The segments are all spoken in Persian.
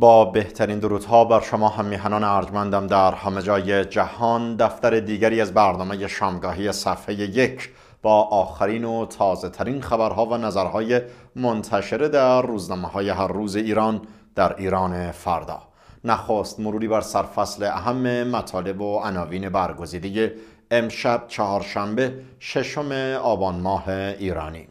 با بهترین درودها بر شما هم میهنان ارجمندم در همه جای جهان دفتر دیگری از برنامه شامگاهی صفحه یک با آخرین و تازه ترین خبرها و نظرهای منتشره در روزنامه های هر روز ایران در ایران فردا نخست مروری بر سرفصل اهم مطالب و عناوین برگزیده امشب چهارشنبه ششم آبان ماه ایرانی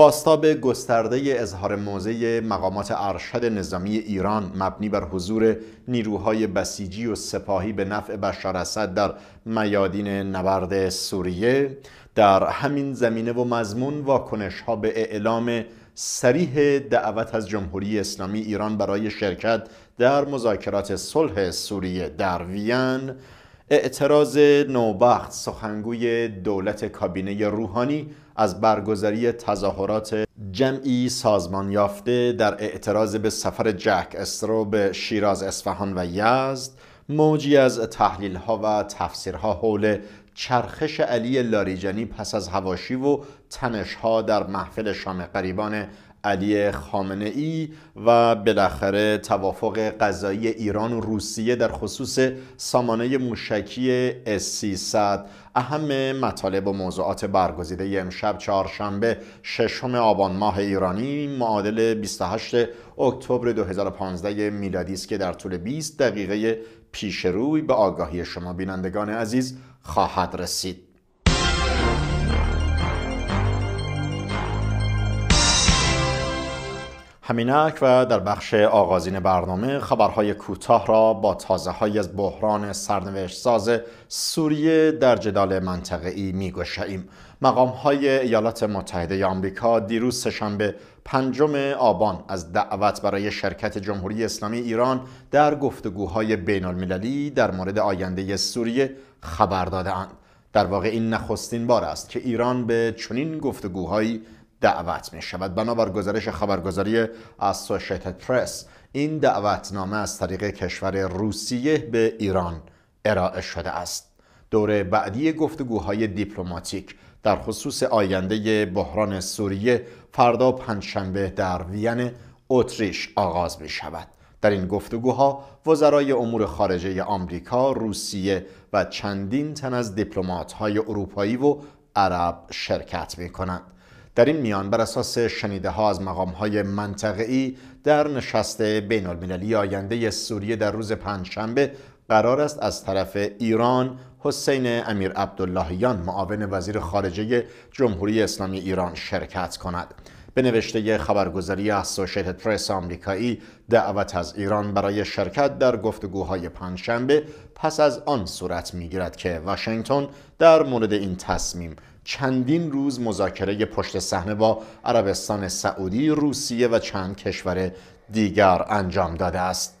باستاب گسترده اظهار موضع مقامات ارشد نظامی ایران مبنی بر حضور نیروهای بسیجی و سپاهی به نفع بشار اسد در میادین نبرد سوریه در همین زمینه و مضمون واکنش ها به اعلام سریح دعوت از جمهوری اسلامی ایران برای شرکت در مذاکرات صلح سوریه در وین اعتراض نوبخت سخنگوی دولت کابینه روحانی از برگزاری تظاهرات جمعی سازمان یافته در اعتراض به سفر جک استرو به شیراز اصفهان و یزد موجی از تحلیل ها و تفسیرها حول چرخش علی لاریجانی پس از هواشی و تنش ها در محفل شام قریبان علی خامنه ای و بالاخره توافق غذایی ایران و روسیه در خصوص سامانه موشکی اس 300 اهم مطالب و موضوعات برگزیده امشب چهارشنبه ششم آبان ماه ایرانی معادل 28 اکتبر 2015 میلادی است که در طول 20 دقیقه پیش روی به آگاهی شما بینندگان عزیز خواهد رسید همینک و در بخش آغازین برنامه خبرهای کوتاه را با تازه از بحران سرنوشت ساز سوریه در جدال منطقه ای می مقام های ایالات متحده آمریکا دیروز سهشنبه پنجم آبان از دعوت برای شرکت جمهوری اسلامی ایران در گفتگوهای بین در مورد آینده سوریه خبر دادند. در واقع این نخستین بار است که ایران به چنین گفتگوهایی دعوت می شود بنابر گزارش خبرگزاری اسوشیتد پرس این دعوتنامه از طریق کشور روسیه به ایران ارائه شده است دوره بعدی گفتگوهای دیپلماتیک در خصوص آینده بحران سوریه فردا پنجشنبه در وین اتریش آغاز می شود در این گفتگوها وزرای امور خارجه آمریکا، روسیه و چندین تن از دیپلمات‌های اروپایی و عرب شرکت می کنند. در این میان بر اساس شنیده ها از مقام های منطقه در نشست بین المللی آینده سوریه در روز پنجشنبه قرار است از طرف ایران حسین امیر عبداللهیان معاون وزیر خارجه جمهوری اسلامی ایران شرکت کند به نوشته خبرگزاری اسوشیتد پرس آمریکایی دعوت از ایران برای شرکت در گفتگوهای پنجشنبه پس از آن صورت میگیرد که واشنگتن در مورد این تصمیم چندین روز مذاکره پشت صحنه با عربستان سعودی، روسیه و چند کشور دیگر انجام داده است.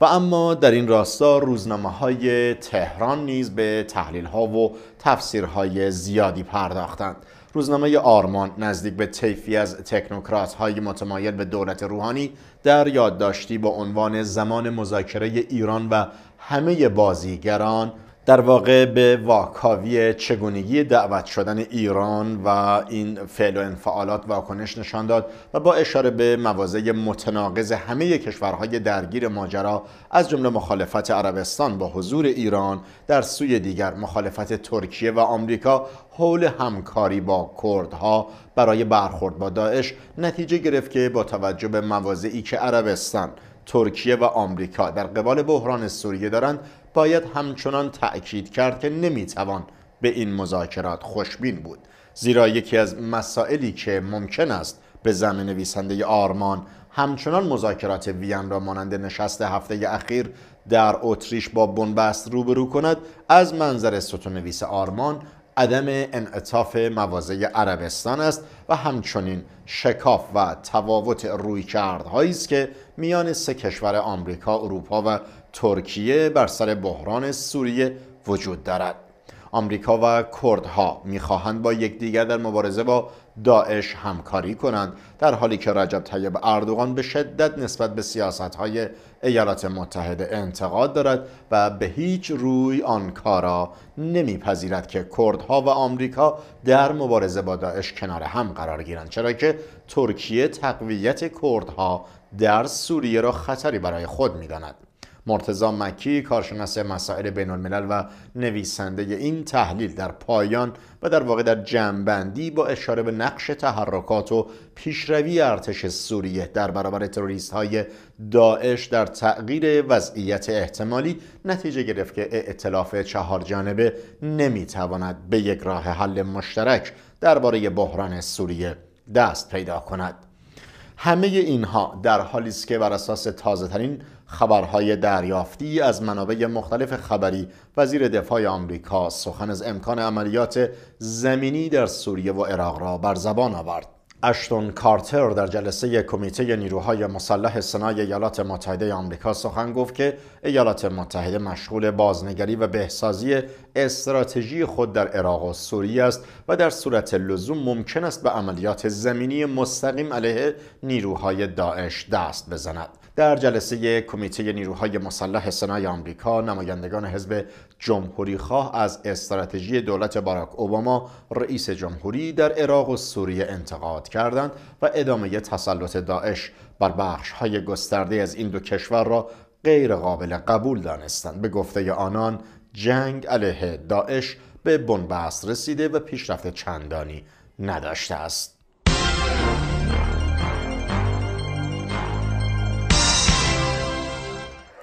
و اما در این راستا روزنامه های تهران نیز به تحلیل ها و تفسیرهای زیادی پرداختند. روزنامه آرمان نزدیک به طیفی از تکنوکرات های متمایل به دولت روحانی در یادداشتی با عنوان زمان مذاکره ایران و همه بازیگران در واقع به واکاوی چگونگی دعوت شدن ایران و این فعل و انفعالات واکنش نشان داد و با اشاره به مواضع متناقض همه کشورهای درگیر ماجرا از جمله مخالفت عربستان با حضور ایران در سوی دیگر مخالفت ترکیه و آمریکا حول همکاری با کردها برای برخورد با داعش نتیجه گرفت که با توجه به مواضعی که عربستان ترکیه و آمریکا در قبال بحران سوریه دارند باید همچنان تأکید کرد که نمیتوان به این مذاکرات خوشبین بود زیرا یکی از مسائلی که ممکن است به زمین نویسنده آرمان همچنان مذاکرات وین را مانند نشست هفته اخیر در اتریش با بنبست روبرو کند از منظر ستونویس آرمان عدم انعطاف موازه عربستان است و همچنین شکاف و تفاوت روی است که میان سه کشور آمریکا، اروپا و ترکیه بر سر بحران سوریه وجود دارد آمریکا و کردها میخواهند با یکدیگر در مبارزه با داعش همکاری کنند در حالی که رجب طیب اردوغان به شدت نسبت به های ایالات متحده انتقاد دارد و به هیچ روی آن کارا نمیپذیرد که کردها و آمریکا در مبارزه با داعش کنار هم قرار گیرند چرا که ترکیه تقویت کردها در سوریه را خطری برای خود میداند مرتزا مکی کارشناس مسائل بین الملل و نویسنده این تحلیل در پایان و در واقع در جمعبندی با اشاره به نقش تحرکات و پیشروی ارتش سوریه در برابر تروریست های داعش در تغییر وضعیت احتمالی نتیجه گرفت که اعتلاف چهار جانبه نمیتواند به یک راه حل مشترک درباره بحران سوریه دست پیدا کند همه اینها در حالی است که بر اساس تازه ترین خبرهای دریافتی از منابع مختلف خبری وزیر دفاع آمریکا سخن از امکان عملیات زمینی در سوریه و عراق را بر زبان آورد اشتون کارتر در جلسه کمیته نیروهای مسلح سنای ایالات متحده آمریکا سخن گفت که ایالات متحده مشغول بازنگری و بهسازی استراتژی خود در عراق و سوریه است و در صورت لزوم ممکن است به عملیات زمینی مستقیم علیه نیروهای داعش دست بزند در جلسه کمیته نیروهای مسلح سنای آمریکا نمایندگان حزب جمهوری خواه از استراتژی دولت باراک اوباما رئیس جمهوری در عراق و سوریه انتقاد کردند و ادامه تسلط داعش بر بخش های گسترده از این دو کشور را غیر قابل قبول دانستند به گفته آنان جنگ علیه داعش به بنبست رسیده و پیشرفت چندانی نداشته است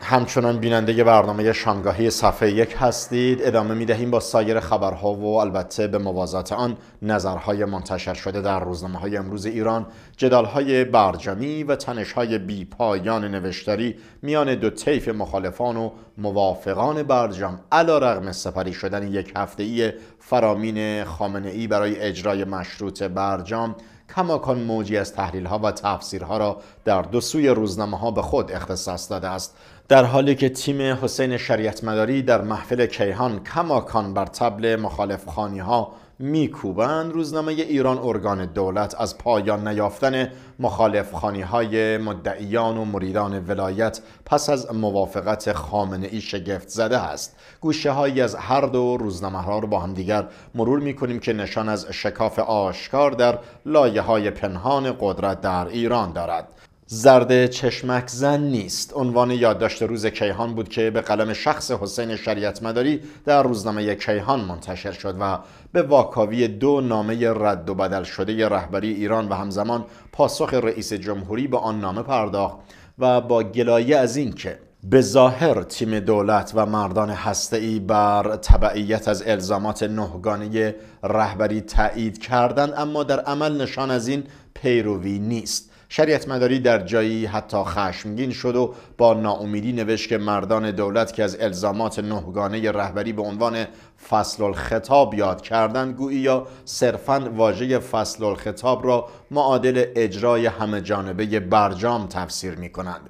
همچنان بیننده برنامه شامگاهی صفحه یک هستید ادامه می دهیم با سایر خبرها و البته به موازات آن نظرهای منتشر شده در روزنامه های امروز ایران جدالهای برجمی و تنشهای بی پایان نوشتری میان دو طیف مخالفان و موافقان برجم علا رغم سپری شدن یک هفته ای فرامین خامنه ای برای اجرای مشروط برجام کماکان موجی از تحلیل ها و تفسیرها را در دو سوی روزنامه ها به خود اختصاص داده است در حالی که تیم حسین شریعت مداری در محفل کیهان کماکان بر تبل مخالف خانی ها میکوبند روزنامه ایران ارگان دولت از پایان نیافتن مخالف خانی های مدعیان و مریدان ولایت پس از موافقت خامنه ای شگفت زده است گوشه هایی از هر دو روزنامه ها رو با هم دیگر مرور می کنیم که نشان از شکاف آشکار در لایه های پنهان قدرت در ایران دارد زرد چشمک زن نیست عنوان یادداشت روز کیهان بود که به قلم شخص حسین شریعت مداری در روزنامه کیهان منتشر شد و به واکاوی دو نامه رد و بدل شده رهبری ایران و همزمان پاسخ رئیس جمهوری به آن نامه پرداخت و با گلایه از اینکه به ظاهر تیم دولت و مردان هسته‌ای بر تبعیت از الزامات نهگانی رهبری تایید کردند اما در عمل نشان از این پیروی نیست شریعت مداری در جایی حتی خشمگین شد و با ناامیدی نوشت که مردان دولت که از الزامات نهگانه رهبری به عنوان فصل الخطاب یاد کردن گویی یا صرفا واژه فصل الخطاب را معادل اجرای همه جانبه برجام تفسیر می کنند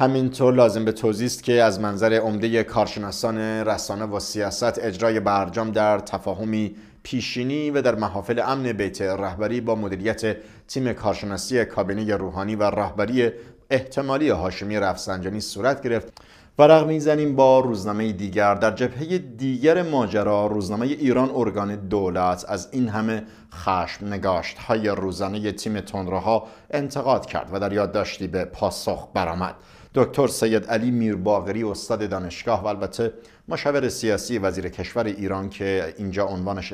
همینطور لازم به توضیح است که از منظر عمده کارشناسان رسانه و سیاست اجرای برجام در تفاهمی پیشینی و در محافل امن بیت رهبری با مدیریت تیم کارشناسی کابینه روحانی و رهبری احتمالی هاشمی رفسنجانی صورت گرفت ورق میزنیم با روزنامه دیگر در جبهه دیگر ماجرا روزنامه ایران ارگان دولت از این همه خشم نگاشت های روزانه تیم تندروها انتقاد کرد و در یادداشتی به پاسخ برآمد دکتر سید علی میرباغری استاد دانشگاه و البته مشاور سیاسی وزیر کشور ایران که اینجا عنوانش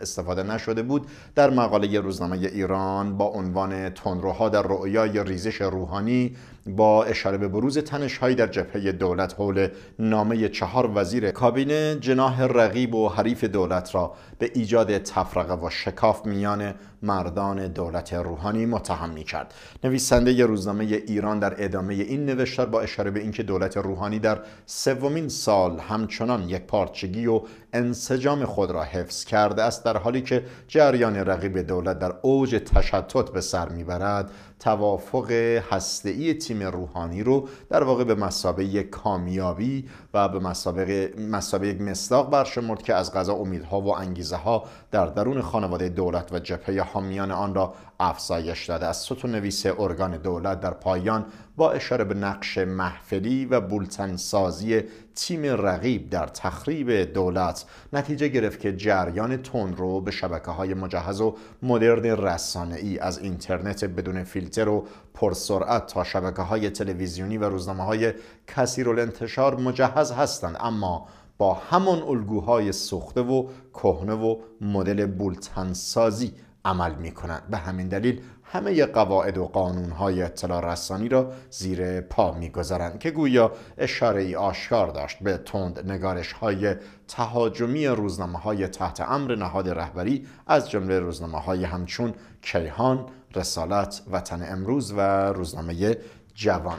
استفاده نشده بود در مقاله روزنامه ایران با عنوان تندروها در رؤیای ریزش روحانی با اشاره به بروز تنشهایی در جبهه دولت حول نامه چهار وزیر کابینه جناح رقیب و حریف دولت را به ایجاد تفرقه و شکاف میان مردان دولت روحانی متهم می کرد نویسنده ی روزنامه ایران در ادامه این نوشتار با اشاره به اینکه دولت روحانی در سومین سال همچنان یک پارچگی و انسجام خود را حفظ کرده است در حالی که جریان رقیب دولت در اوج تشتت به سر میبرد توافق هسته‌ای تیم روحانی رو در واقع به مسابقه کامیابی و به مسابقه مسابقه یک مصداق برشمرد که از غذا امیدها و انگیزه ها در درون خانواده دولت و جبهه حامیان آن را افزایش داده است ستون نویس ارگان دولت در پایان با اشاره به نقش محفلی و بولتنسازی تیم رقیب در تخریب دولت نتیجه گرفت که جریان تون رو به شبکه های مجهز و مدرن رسانه ای از اینترنت بدون فیلتر و پرسرعت تا شبکه های تلویزیونی و روزنامه های کثیر انتشار مجهز هستند اما با همان الگوهای سوخته و کهنه و مدل بولتنسازی عمل می کنند به همین دلیل همه قواعد و قانونهای اطلاع رسانی را زیر پا می گذارند که گویا اشاره ای آشکار داشت به تند نگارش های تهاجمی روزنامه های تحت امر نهاد رهبری از جمله روزنامه های همچون کیهان، رسالت، وطن امروز و روزنامه جوان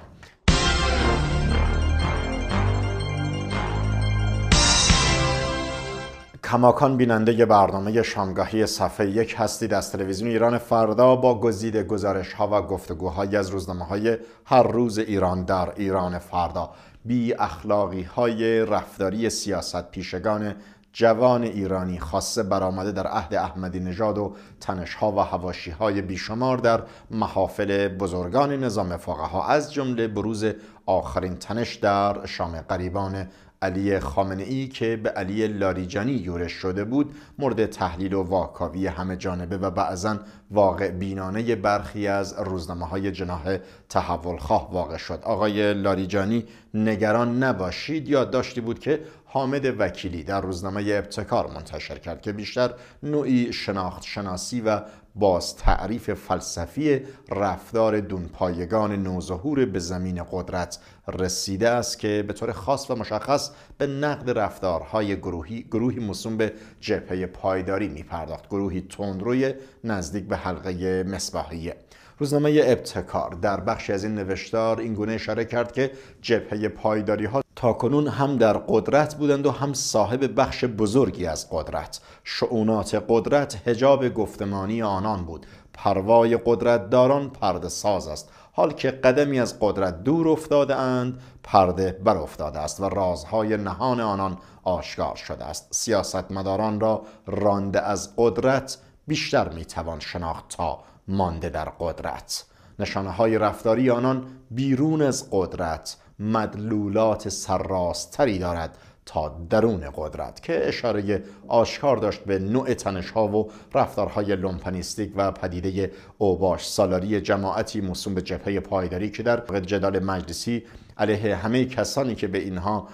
کماکان بیننده برنامه شامگاهی صفحه یک هستید از تلویزیون ایران فردا با گزیده گزارش ها و گفتگوهایی از روزنامه های هر روز ایران در ایران فردا بی اخلاقی های رفتاری سیاست پیشگان جوان ایرانی خاصه برآمده در عهد احمدی نژاد و تنشها و هواشی های بیشمار در محافل بزرگان نظام فقها از جمله بروز آخرین تنش در شام قریبان علی خامنه ای که به علی لاریجانی یورش شده بود مورد تحلیل و واکاوی همه جانبه و بعضا واقع بینانه برخی از روزنامه های جناح تحول خواه واقع شد آقای لاریجانی نگران نباشید داشتی بود که حامد وکیلی در روزنامه ابتکار منتشر کرد که بیشتر نوعی شناخت شناسی و باز تعریف فلسفی رفتار دونپایگان نوظهور به زمین قدرت رسیده است که به طور خاص و مشخص به نقد رفتارهای گروهی گروهی موسوم به جبهه پایداری می پرداخت گروهی تندروی نزدیک به حلقه مصباحیه روزنامه ابتکار در بخشی از این نوشتار اینگونه اشاره کرد که جبهه پایداری ها کنون هم در قدرت بودند و هم صاحب بخش بزرگی از قدرت شعونات قدرت هجاب گفتمانی آنان بود پروای قدرتداران پرد ساز است حال که قدمی از قدرت دور افتاده اند پرده بر افتاده است و رازهای نهان آنان آشکار شده است سیاستمداران را رانده از قدرت بیشتر میتوان شناخت تا مانده در قدرت نشانه های رفتاری آنان بیرون از قدرت مدلولات سرراستری دارد تا درون قدرت که اشاره آشکار داشت به نوع تنش ها و رفتارهای لومپنیستیک و پدیده اوباش سالاری جماعتی موسوم به جبهه پایداری که در جدال مجلسی علیه همه کسانی که به اینها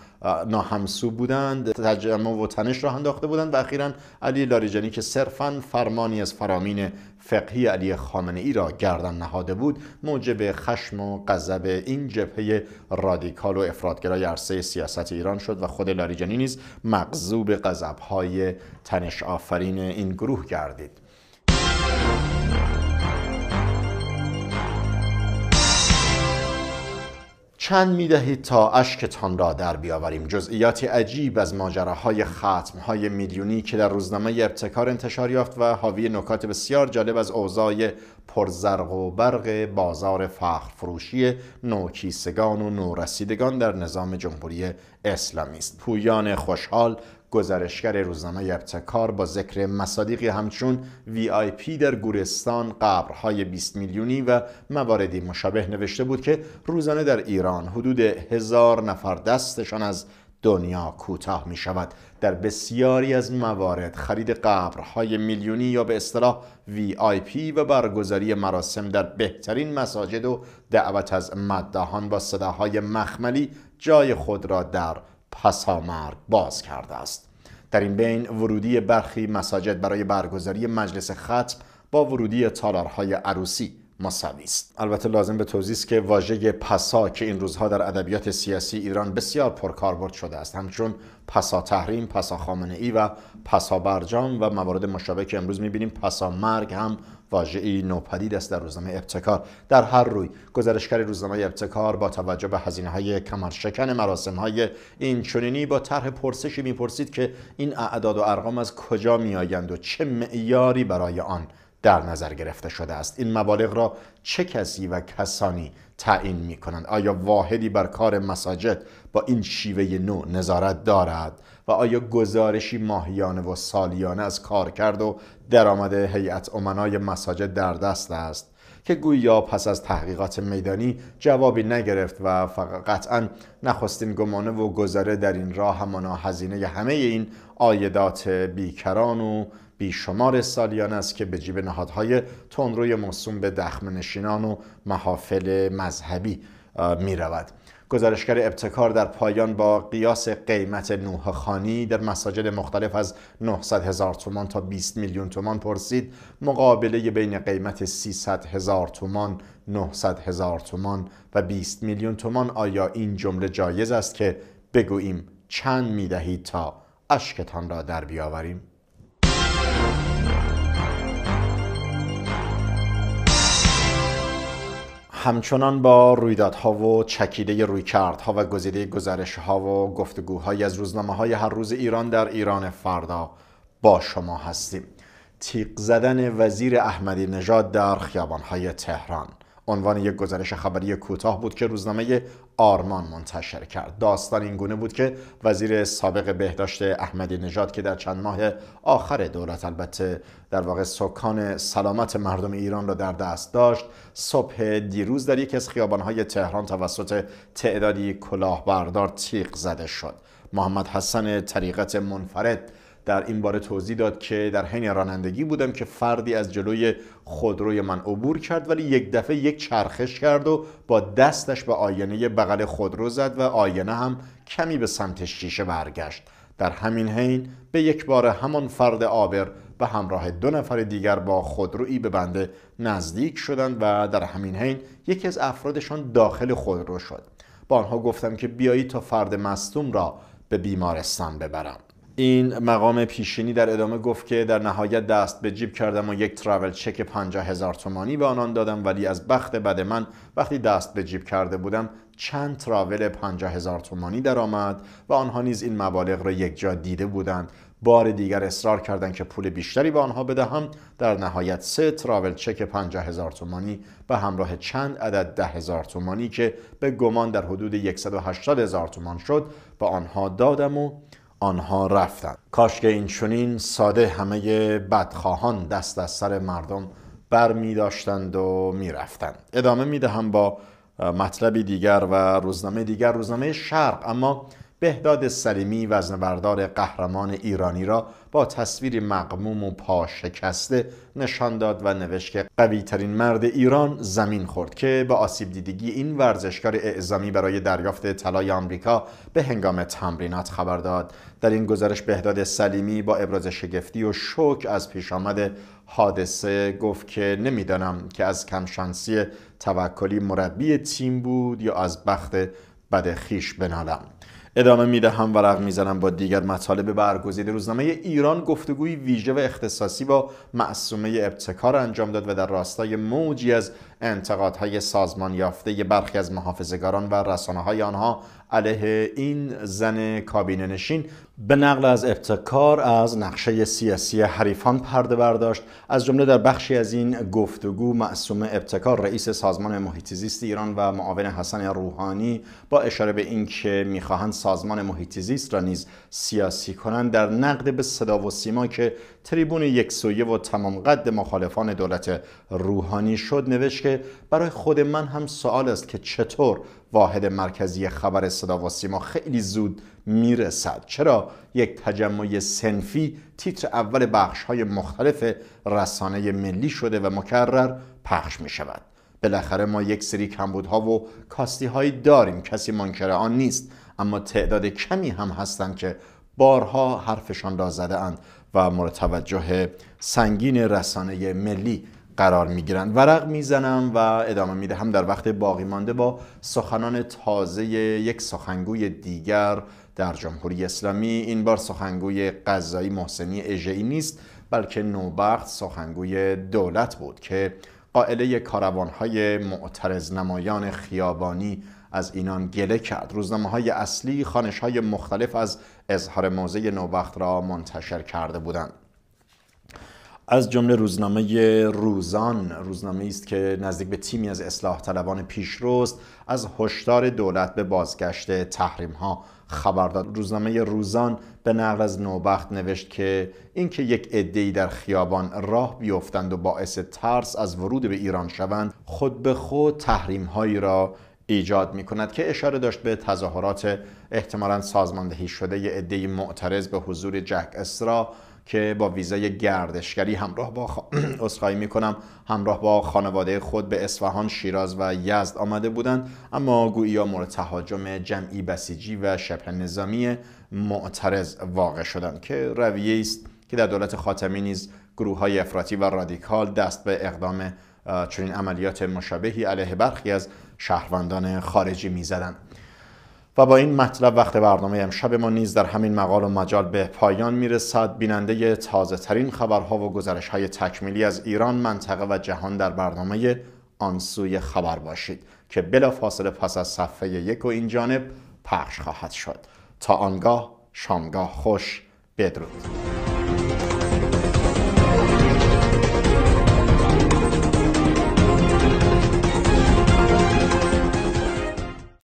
ناهمسو بودند تجمع و تنش را انداخته بودند و اخیرا علی لاریجانی که صرفا فرمانی از فرامین فقهی علی خامنه ای را گردن نهاده بود موجب خشم و غضب این جبهه رادیکال و افرادگرای عرصه سیاست ایران شد و خود لاریجانی نیز مغضوب غضبهای تنش آفرین این گروه گردید چند میدهید تا اشکتان را در بیاوریم جزئیات عجیب از ماجراهای های میلیونی که در روزنامه ابتکار انتشار یافت و حاوی نکات بسیار جالب از اوضاع پرزرق و برق بازار فخر فروشی نوکیسگان و نورسیدگان در نظام جمهوری اسلامی است پویان خوشحال گزارشگر روزنامه ابتکار با ذکر مصادیقی همچون وی آی پی در گورستان قبرهای 20 میلیونی و مواردی مشابه نوشته بود که روزانه در ایران حدود هزار نفر دستشان از دنیا کوتاه می شود در بسیاری از موارد خرید قبرهای میلیونی یا به اصطلاح وی آی پی و برگزاری مراسم در بهترین مساجد و دعوت از مدهان با صداهای مخملی جای خود را در مرگ باز کرده است در این بین ورودی برخی مساجد برای برگزاری مجلس ختم با ورودی تالارهای عروسی مساوی است البته لازم به توضیح است که واژه پسا که این روزها در ادبیات سیاسی ایران بسیار پرکاربرد شده است همچون پسا تحریم پسا خامنه ای و پسا برجام و موارد مشابه که امروز میبینیم پسا مرگ هم واژه‌ای نوپدید است در روزنامه ابتکار در هر روی گزارشگر روزنامه ابتکار با توجه به هزینه های کمرشکن مراسم های این چنینی با طرح پرسشی میپرسید که این اعداد و ارقام از کجا میآیند و چه معیاری برای آن در نظر گرفته شده است این مبالغ را چه کسی و کسانی تعیین می کنند آیا واحدی بر کار مساجد با این شیوه نو نظارت دارد و آیا گزارشی ماهیانه و سالیانه از کرد و درآمد هیئت امنای مساجد در دست است که گویا پس از تحقیقات میدانی جوابی نگرفت و فقط قطعا نخستین گمانه و گذره در این راه همانا هزینه همه این آیدات بیکران و بیشمار سالیان است که به جیب نهادهای تندروی موسوم به دخم نشینان و محافل مذهبی میرود؟ گزارشگر ابتکار در پایان با قیاس قیمت نوح خانی در مساجد مختلف از 900 هزار تومان تا 20 میلیون تومان پرسید مقابله بین قیمت 300 هزار تومان 900 هزار تومان و 20 میلیون تومان آیا این جمله جایز است که بگوییم چند میدهید تا اشکتان را در بیاوریم؟ همچنان با رویدادها و چکیده رویکردها و گزیده ها و گفتگوهای از روزنامه های هر روز ایران در ایران فردا با شما هستیم تیق زدن وزیر احمدی نژاد در خیابان های تهران عنوان یک گزارش خبری کوتاه بود که روزنامه آرمان منتشر کرد داستان این گونه بود که وزیر سابق بهداشت احمدی نژاد که در چند ماه آخر دولت البته در واقع سکان سلامت مردم ایران را در دست داشت صبح دیروز در یکی از خیابانهای تهران توسط تعدادی کلاهبردار تیغ زده شد محمد حسن طریقت منفرد در این باره توضیح داد که در حین رانندگی بودم که فردی از جلوی خودروی من عبور کرد ولی یک دفعه یک چرخش کرد و با دستش به آینه بغل خودرو زد و آینه هم کمی به سمت شیشه برگشت در همین حین به یک بار همان فرد آبر به همراه دو نفر دیگر با خودرویی به بنده نزدیک شدند و در همین حین یکی از افرادشان داخل خودرو شد با آنها گفتم که بیایید تا فرد مصدوم را به بیمارستان ببرم این مقام پیشینی در ادامه گفت که در نهایت دست به جیب کردم و یک تراول چک پنجاه هزار تومانی به آنان دادم ولی از بخت بد من وقتی دست به جیب کرده بودم چند تراول پنجاه هزار تومانی درآمد و آنها نیز این مبالغ را یک جا دیده بودند بار دیگر اصرار کردند که پول بیشتری به آنها بدهم در نهایت سه تراول چک 50 هزار تومانی به همراه چند عدد ده هزار تومانی که به گمان در حدود 180 هزار تومان شد به آنها دادم و آنها رفتند کاش این چنین ساده همه بدخواهان دست از سر مردم بر می داشتند و می ادامه می دهم با مطلبی دیگر و روزنامه دیگر روزنامه شرق اما بهداد سلیمی وزنبردار قهرمان ایرانی را با تصویر مقموم و پا شکسته نشان داد و نوشت که قوی ترین مرد ایران زمین خورد که به آسیب دیدگی این ورزشکار اعزامی برای دریافت طلای آمریکا به هنگام تمرینات خبر داد در این گزارش بهداد سلیمی با ابراز شگفتی و شوک از پیش آمد حادثه گفت که نمیدانم که از کمشانسی توکلی مربی تیم بود یا از بخت بد خیش بنالم ادامه میدهم و رق میزنم با دیگر مطالب برگزیده روزنامه ایران گفتگوی ویژه و اختصاصی با معصومه ابتکار انجام داد و در راستای موجی از انتقادهای سازمان یافته برخی از محافظگاران و رسانه های آنها علیه این زن کابینه نشین به نقل از ابتکار از نقشه سیاسی حریفان پرده برداشت از جمله در بخشی از این گفتگو معصوم ابتکار رئیس سازمان محیط زیست ایران و معاون حسن روحانی با اشاره به اینکه میخواهند سازمان محیط زیست را نیز سیاسی کنند در نقد به صدا و سیما که تریبون سویه و تمام قد مخالفان دولت روحانی شد نوشت که برای خود من هم سوال است که چطور واحد مرکزی خبر صدا و سیما خیلی زود میرسد چرا یک تجمع سنفی تیتر اول بخش های مختلف رسانه ملی شده و مکرر پخش می شود بالاخره ما یک سری کمبودها و کاستی هایی داریم کسی منکر آن نیست اما تعداد کمی هم هستند که بارها حرفشان را زده اند و مورد توجه سنگین رسانه ملی قرار گیرند ورق میزنم و ادامه میدهم در وقت باقی مانده با سخنان تازه یک سخنگوی دیگر در جمهوری اسلامی این بار سخنگوی قضایی محسنی اجعی نیست بلکه نوبخت سخنگوی دولت بود که قائله کاروانهای معترض نمایان خیابانی از اینان گله کرد روزنامه های اصلی خانش های مختلف از اظهار موزه نوبخت را منتشر کرده بودند از جمله روزنامه روزان روزنامه است که نزدیک به تیمی از اصلاح طلبان روست از هشدار دولت به بازگشت تحریم ها خبر داد روزنامه روزان به نقل از نوبخت نوشت که اینکه یک عده‌ای در خیابان راه بیفتند و باعث ترس از ورود به ایران شوند خود به خود تحریم هایی را ایجاد می کند که اشاره داشت به تظاهرات احتمالا سازماندهی شده عده معترض به حضور جک اسرا که با ویزای گردشگری همراه با خ... میکنم همراه با خانواده خود به اصفهان شیراز و یزد آمده بودند اما گویا مورد تهاجم جمعی بسیجی و شبه نظامی معترض واقع شدند که رویه است که در دولت خاتمی نیز گروه های افراطی و رادیکال دست به اقدام چنین عملیات مشابهی علیه برخی از شهروندان خارجی میزدند و با این مطلب وقت برنامه امشب ما نیز در همین مقال و مجال به پایان میرسد بیننده تازه ترین خبرها و گزارش های تکمیلی از ایران منطقه و جهان در برنامه آنسوی خبر باشید که بلا فاصله پس از صفحه یک و این جانب پخش خواهد شد تا آنگاه شامگاه خوش بدرود